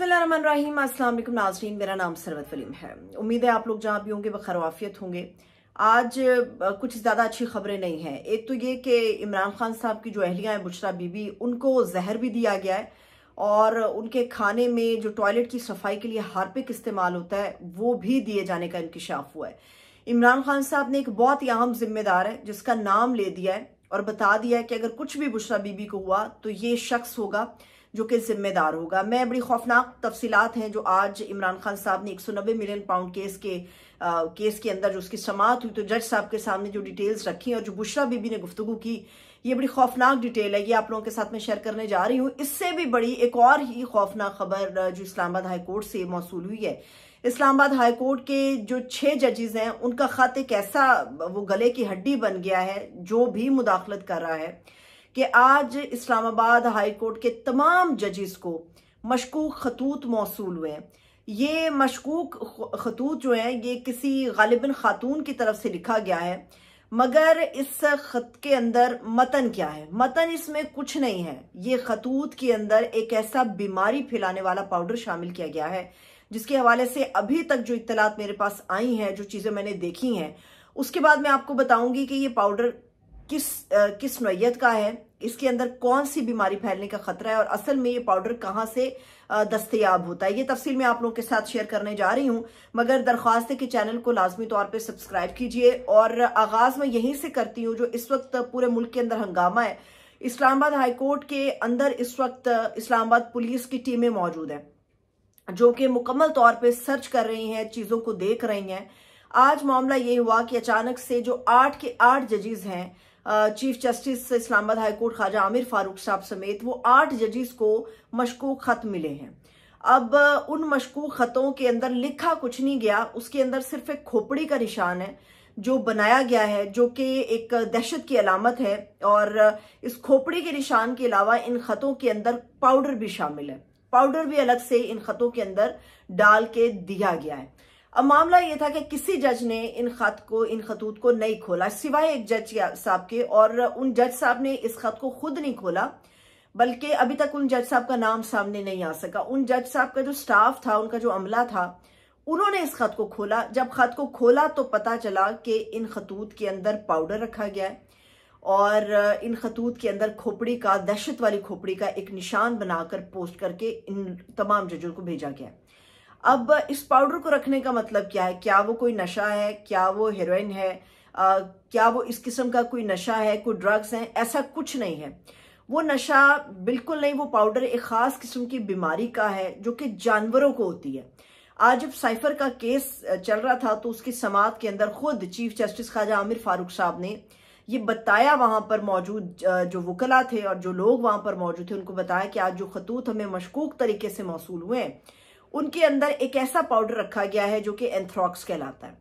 बसमीम अल्लाम नाजरीन मेरा नाम सरवत वलीम है उम्मीद है आप लोग जहाँ भी होंगे बखर वाफियत होंगे आज कुछ ज़्यादा अच्छी खबरें नहीं हैं एक तो ये कि इमरान खान साहब की जो अहलियाँ हैं बुशरा बीबी उनको जहर भी दिया गया है और उनके खाने में जो टॉयलेट की सफाई के लिए हार्पिक इस्तेमाल होता है वो भी दिए जाने का इंकशाफ हुआ है इमरान खान साहब ने एक बहुत ही अहम जिम्मेदार है जिसका नाम ले दिया है और बता दिया है कि अगर कुछ भी बुशरा बीबी को हुआ तो ये शख्स होगा जो कि जिम्मेदार होगा मैं बड़ी खौफनाक तफसीत हैं जो आज इमरान खान साहब ने एक सौ नब्बे मिलियन पाउंड केस के आ, केस के अंदर जो उसकी समात हुई तो जज साहब के सामने जो डिटेल्स रखी और जो बुशरा बीबी ने गुफ्तु की ये बड़ी खौफनाक डिटेल है ये आप लोगों के साथ मैं शेयर करने जा रही हूँ इससे भी बड़ी एक और ही खौफनाक खबर जो इस्लामाबाद हाईकोर्ट से मौसू हुई है इस्लामाबाद हाई कोर्ट के जो छः जजेज हैं उनका ख़त एक ऐसा वो गले की हड्डी बन गया है जो भी मुदाखलत कर रहा है कि आज इस्लामाबाद हाई कोर्ट के तमाम जजेस को मशकूक खतूत मौसू हुए हैं ये मशकूक खतूत जो हैं ये किसी गालिबन खातून की तरफ से लिखा गया है मगर इस खत के अंदर मतन क्या है मतन इसमें कुछ नहीं है ये खतूत के अंदर एक ऐसा बीमारी फैलाने वाला पाउडर शामिल किया गया है जिसके हवाले से अभी तक जो इतलात मेरे पास आई हैं जो चीज़ें मैंने देखी हैं उसके बाद मैं आपको बताऊंगी कि ये पाउडर किस आ, किस नोयत का है इसके अंदर कौन सी बीमारी फैलने का खतरा है और असल में ये पाउडर कहाँ से दस्तियाब होता है ये तफसील मैं आप लोगों के साथ शेयर करने जा रही हूँ मगर दरख्वास्त है कि चैनल को लाजमी तौर पर सब्सक्राइब कीजिए और आगाज मैं यहीं से करती हूँ जो इस वक्त पूरे मुल्क के अंदर हंगामा है इस्लामाबाद हाईकोर्ट के अंदर इस वक्त इस्लामाबाद पुलिस की टीमें मौजूद हैं जो कि मुकम्मल तौर पर सर्च कर रही हैं चीज़ों को देख रही हैं आज मामला ये हुआ कि अचानक से जो आठ के आठ जजेज हैं chief justice Islamabad high court Khwaja Aamir Farooq साहब समेत वो आठ जजिस को मशकूक खत मिले हैं अब उन मशकूक खतों के अंदर लिखा कुछ नहीं गया उसके अंदर सिर्फ एक खोपड़ी का निशान है जो बनाया गया है जो कि एक दहशत की अलामत है और इस खोपड़ी के निशान के अलावा इन खतों के अंदर पाउडर भी शामिल है पाउडर भी अलग से इन खतों के अंदर डाल के दिया गया है अब मामला यह था कि किसी जज ने इन खत को इन खतूत को नहीं खोला सिवाय एक जज साहब के और उन जज साहब ने इस खत को खुद नहीं खोला बल्कि अभी तक उन जज साहब का नाम सामने नहीं आ सका उन जज साहब का जो स्टाफ था उनका जो अमला था उन्होंने इस खत को खोला जब खत को खोला तो पता चला कि इन खतूत के अंदर पाउडर रखा गया है और इन खतूत के अंदर खोपड़ी का दहशत वाली खोपड़ी का एक निशान बनाकर पोस्ट करके इन तमाम जजों को भेजा गया है अब इस पाउडर को रखने का मतलब क्या है क्या वो कोई नशा है क्या वो हेरोइन है आ, क्या वो इस किस्म का कोई नशा है कोई ड्रग्स हैं ऐसा कुछ नहीं है वो नशा बिल्कुल नहीं वो पाउडर एक ख़ास किस्म की बीमारी का है जो कि जानवरों को होती है आज जब साइफर का केस चल रहा था तो उसकी समात के अंदर खुद चीफ जस्टिस ख्वाजा आमिर फारूक साहब ने ये बताया वहां पर मौजूद जो वकला थे और जो लोग वहां पर मौजूद थे उनको बताया कि आज जो खतूत हमें मशकूक तरीके से मौसू हुए हैं उनके अंदर एक ऐसा पाउडर रखा गया है जो कि एंथ्रॉक्स कहलाता है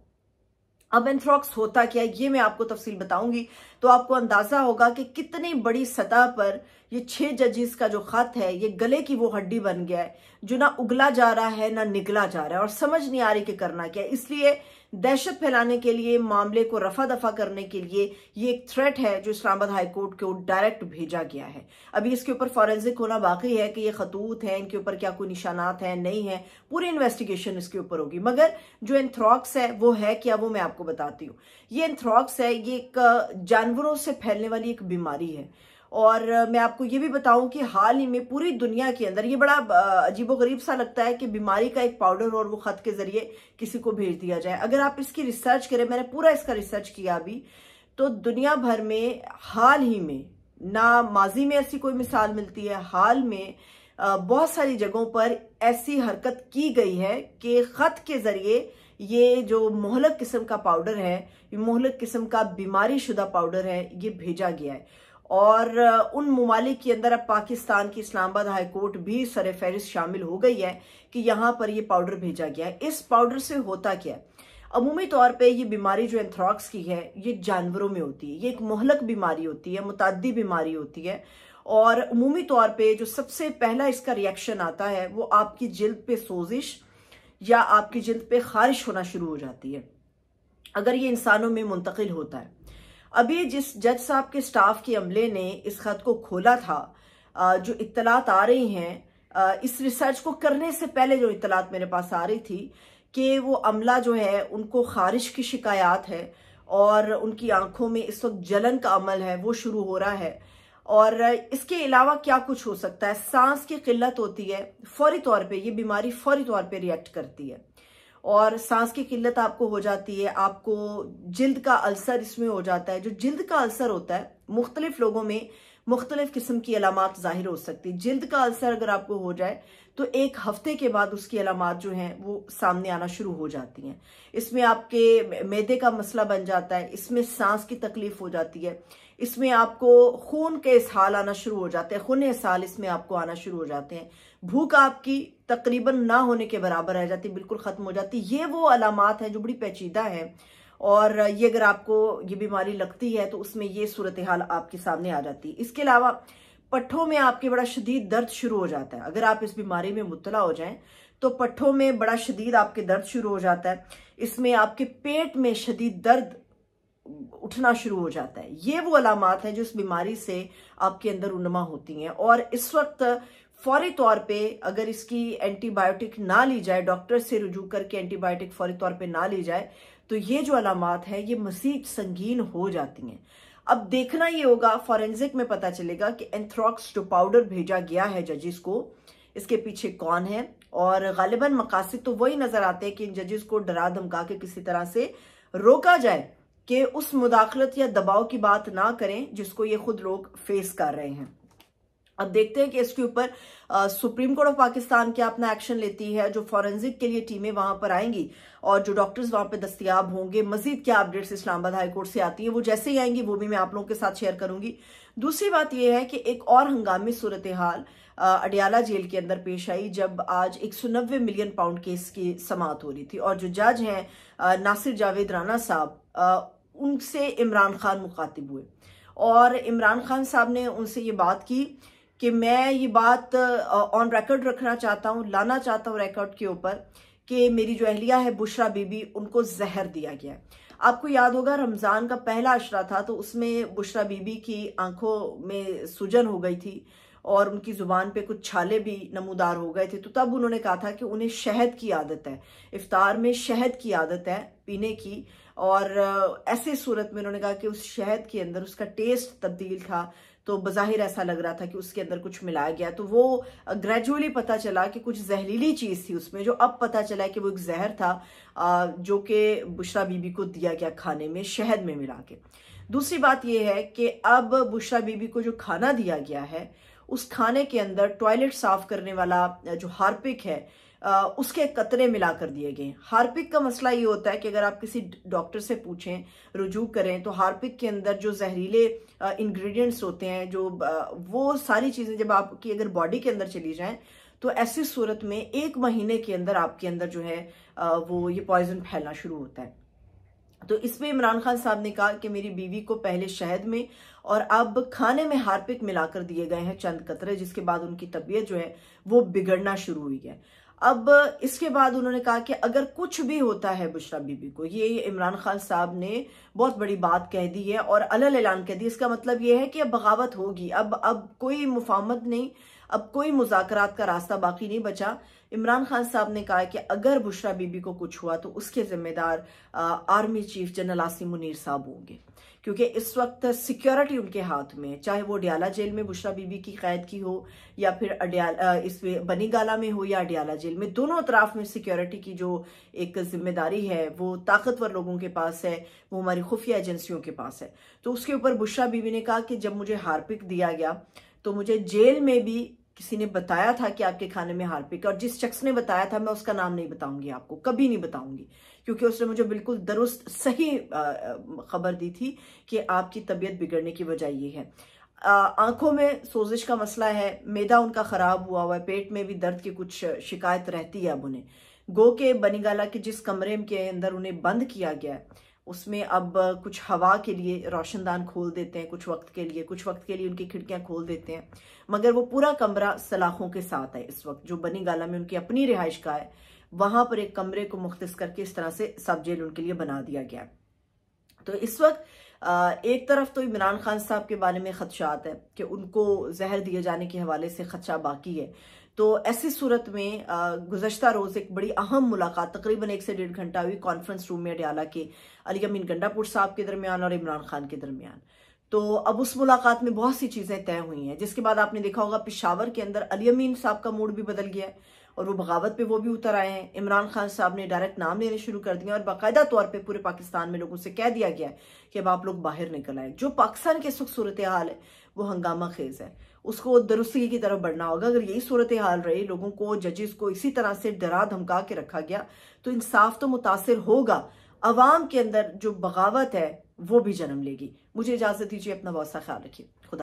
अब एंथ्रॉक्स होता क्या है ये मैं आपको तफसील बताऊंगी तो आपको अंदाजा होगा कि कितनी बड़ी सतह पर ये छह जजेस का जो खत है ये गले की वो हड्डी बन गया है जो ना उगला जा रहा है ना निकला जा रहा है और समझ नहीं आ रही कि करना क्या इसलिए दहशत फैलाने के लिए मामले को रफा दफा करने के लिए ये एक थ्रेट है जो इस्लामाबाद हाईकोर्ट को डायरेक्ट भेजा गया है अभी इसके ऊपर फॉरेंसिक होना बाकी है कि ये खतूत हैं इनके ऊपर क्या कोई निशानात हैं नहीं है पूरी इन्वेस्टिगेशन इसके ऊपर होगी मगर जो एंथ्रॉक्स है वो है क्या वो मैं आपको बताती हूँ ये एंथ्रॉक्स है ये एक जानवरों से फैलने वाली एक बीमारी है और मैं आपको ये भी बताऊं कि हाल ही में पूरी दुनिया के अंदर ये बड़ा अजीबोगरीब सा लगता है कि बीमारी का एक पाउडर और वो खत के जरिए किसी को भेज दिया जाए अगर आप इसकी रिसर्च करें मैंने पूरा इसका रिसर्च किया अभी तो दुनिया भर में हाल ही में ना माजी में ऐसी कोई मिसाल मिलती है हाल में बहुत सारी जगहों पर ऐसी हरकत की गई है कि खत के जरिए ये जो मोहलक किस्म का पाउडर है ये मोहलक किस्म का बीमारी शुदा पाउडर है ये भेजा गया है और उन ममालिक के अंदर अब पाकिस्तान की इस्लामाबाद हाई कोर्ट भी सर फहरिस्त शामिल हो गई है कि यहाँ पर यह पाउडर भेजा गया है इस पाउडर से होता क्या है अमूमी तौर पे ये बीमारी जो एंथ्रॉक्स की है ये जानवरों में होती है ये एक मोहलक बीमारी होती है मुतदी बीमारी होती है और अमूमी तौर पे जो सबसे पहला इसका रिएक्शन आता है वो आपकी जिल्द पे सोजिश या आपकी जिल्द पे खारिश होना शुरू हो जाती है अगर ये इंसानों में मुंतकिल होता है अभी जिस जज साहब के स्टाफ के अमले ने इस खत को खोला था जो इतलात आ रही हैं इस रिसर्च को करने से पहले जो इतलात मेरे पास आ रही थी कि वो अमला जो है उनको खारिश की शिकायत है और उनकी आंखों में इस वक्त जलन का अमल है वो शुरू हो रहा है और इसके अलावा क्या कुछ हो सकता है सांस की किल्लत होती है फौरी तौर पे ये बीमारी फौरी तौर पे रिएक्ट करती है और सांस की किल्लत आपको हो जाती है आपको जिल्द का अल्सर इसमें हो जाता है जो जिल्द का अल्सर होता है मुख्तलिफ लोगों में मुख्तलिफ किस्म की अलामत जाहिर हो सकती है जिल्द का अल्सर अगर आपको हो जाए तो एक हफ्ते के बाद उसकी अलामत जो है वो सामने आना शुरू हो जाती हैं इसमें आपके मैदे का मसला बन जाता है इसमें सांस की तकलीफ हो जाती है इसमें आपको खून के इसहाल आना शुरू हो जाते हैं खून साल इसमें आपको आना शुरू हो जाते हैं भूख आपकी तकरीबन ना होने के बराबर रह जाती बिल्कुल ख़त्म हो जाती ये वो अलामत है जो बड़ी पेचीदा है और ये अगर आपको ये बीमारी लगती है तो उसमें ये सूरत हाल आपके सामने आ जाती है इसके अलावा पट्ठों में आपके बड़ा शदीद दर्द शुरू हो जाता है अगर आप इस बीमारी में मुबला हो जाएं तो पट्ठों में बड़ा शदीद आपके दर्द शुरू हो जाता है इसमें आपके पेट में शदीद दर्द उठना शुरू हो जाता है ये वो अलामत हैं जो इस बीमारी से आपके अंदर उनमा होती हैं और इस वक्त फौरी तौर पे अगर इसकी एंटीबायोटिक ना ली जाए डॉक्टर से रुजू करके एंटीबायोटिक फौरी तौर पे ना ली जाए तो ये जो अलामत है ये मजीद संगीन हो जाती हैं अब देखना ये होगा फॉरेंसिक में पता चलेगा कि एंथ्रॉक्स जो पाउडर भेजा गया है जजिस को इसके पीछे कौन है और गालिबा मकासद तो वही नजर आते हैं कि इन जजिस को डरा धमका के किसी तरह से रोका जाए कि उस मुदाखलत या दबाव की बात ना करें जिसको ये खुद लोग फेस कर रहे हैं अब देखते हैं कि इसके ऊपर सुप्रीम कोर्ट ऑफ पाकिस्तान क्या अपना एक्शन लेती है जो फॉरेंसिक के लिए टीमें वहां पर आएंगी और जो डॉक्टर्स वहां पर दस्तियाब होंगे मजीद क्या अपडेट्स इस्लामाबाद हाईकोर्ट से आती है वो जैसे ही आएंगी वो भी मैं आप लोगों के साथ शेयर करूंगी दूसरी बात यह है कि एक और हंगामी सूरत हाल अडियाला जेल के अंदर पेश आई जब आज एक मिलियन पाउंड केस की समाप्त हो रही थी और जो जज हैं नासिर जावेद राना साहब उनसे इमरान खान मुखातिब हुए और इमरान खान साहब ने उनसे ये बात की कि मैं ये बात ऑन रिकॉर्ड रखना चाहता हूँ लाना चाहता हूँ रिकॉर्ड के ऊपर कि मेरी जो अहलिया है बुशरा बीबी उनको जहर दिया गया है आपको याद होगा रमज़ान का पहला अशरा था तो उसमें बुशरा बीबी की आंखों में सूजन हो गई थी और उनकी ज़ुबान पे कुछ छाले भी नमूदार हो गए थे तो तब उन्होंने कहा था कि उन्हें शहद की आदत है इफ्तार में शहद की आदत है पीने की और ऐसे सूरत में उन्होंने कहा कि उस शहद के अंदर उसका टेस्ट तब्दील था तो बज़ाहिर ऐसा लग रहा था कि उसके अंदर कुछ मिलाया गया तो वो ग्रेजुअली पता चला कि कुछ जहरीली चीज़ थी उसमें जो अब पता चला कि वो एक जहर था जो कि बुशरा बीबी को दिया गया खाने में शहद में मिला के दूसरी बात यह है कि अब बुशरा बीबी को जो खाना दिया गया है उस खाने के अंदर टॉयलेट साफ करने वाला जो हार्पिक है उसके कतरे मिला कर दिए गए हार्पिक का मसला ये होता है कि अगर आप किसी डॉक्टर से पूछें रुजू करें तो हार्पिक के अंदर जो जहरीले इंग्रेडिएंट्स होते हैं जो वो सारी चीज़ें जब आपकी अगर बॉडी के अंदर चली जाएं तो ऐसी सूरत में एक महीने के अंदर आपके अंदर जो है वो ये पॉइजन फैलना शुरू होता है तो इस इमरान खान साहब ने कहा कि मेरी बीवी को पहले शहद में और अब खाने में हार्पिक मिलाकर दिए गए हैं चंद कतरे जिसके बाद उनकी तबीयत जो है वो बिगड़ना शुरू हुई है अब इसके बाद उन्होंने कहा कि अगर कुछ भी होता है बुशरा बीबी को ये इमरान खान साहब ने बहुत बड़ी बात कह दी है और अलग ऐलान कह दी इसका मतलब ये है कि अब बगावत होगी अब अब कोई मुफामत नहीं अब कोई मुजाकरात का रास्ता बाकी नहीं बचा इमरान खान साहब ने कहा कि अगर बुशरा बीबी को कुछ हुआ तो उसके जिम्मेदार army chief general Asim Munir साहब होंगे क्योंकि इस वक्त सिक्योरिटी उनके हाथ में है चाहे वो अडियाला जेल में बुशरा बीबी की कैद की हो या फिर अडियाला इस बनीगाला में हो या अडियाला जेल में दोनों अतराफ में सिक्योरिटी की जो एक जिम्मेदारी है वो ताकतवर लोगों के पास है वो हमारी खुफिया एजेंसियों के पास है तो उसके ऊपर बुशरा बीबी ने कहा कि जब मुझे हार्पिक दिया गया तो मुझे जेल में भी किसी ने बताया था कि आपके खाने में हार्पिक और जिस शख्स ने बताया था मैं उसका नाम नहीं बताऊंगी आपको कभी नहीं बताऊंगी क्योंकि उसने मुझे बिल्कुल दुरुस्त सही खबर दी थी कि आपकी तबीयत बिगड़ने की वजह ये है आंखों में सोजिश का मसला है मैदा उनका ख़राब हुआ हुआ है पेट में भी दर्द की कुछ शिकायत रहती है अब उन्हें गो के बनीगाला के जिस कमरे के अंदर उन्हें बंद किया गया है उसमें अब कुछ हवा के लिए रोशनदान खोल देते हैं कुछ वक्त के लिए कुछ वक्त के लिए उनकी खिड़कियां खोल देते हैं मगर वो पूरा कमरा सलाखों के साथ है इस वक्त जो बनी गाला में उनकी अपनी रिहाइश का है वहां पर एक कमरे को मुख्त करके इस तरह से सब जेल उनके लिए बना दिया गया तो इस वक्त एक तरफ तो इमरान खान साहब के बारे में खदशात है कि उनको जहर दिए जाने के हवाले से खदशा बाकी है तो ऐसी सूरत में गुजशत रोज़ एक बड़ी अहम मुलाकात तकरीबन एक से डेढ़ घंटा हुई कॉन्फ्रेंस रूम में अडियाला के अली अमीन गंडापुर साहब के दरमियान और इमरान खान के दरमियान तो अब उस मुलाकात में बहुत सी चीज़ें तय हुई हैं जिसके बाद आपने देखा होगा पिशावर के अंदर अली अमीन साहब का मूड भी बदल गया है और वो बगावत पे वो भी उतर आए हैं इमरान खान साहब ने डायरेक्ट नाम लेने शुरू कर दिया और बाकायदा तौर पर पूरे पाकिस्तान में लोगों से कह दिया गया है कि अब आप लोग बाहर निकल आए जो पाकिस्तान की सुख सूरत हाल है वो हंगामा खेज है उसको दुरुस्ती की तरफ बढ़ना होगा अगर यही सूरत हाल रही लोगों को जजेस को इसी तरह से डरा धमका के रखा गया तो इंसाफ तो मुतासर होगा अवाम के अंदर जो बगावत है वो भी जन्म लेगी मुझे इजाजत दीजिए अपना बहुत सा ख्याल रखिए खुदा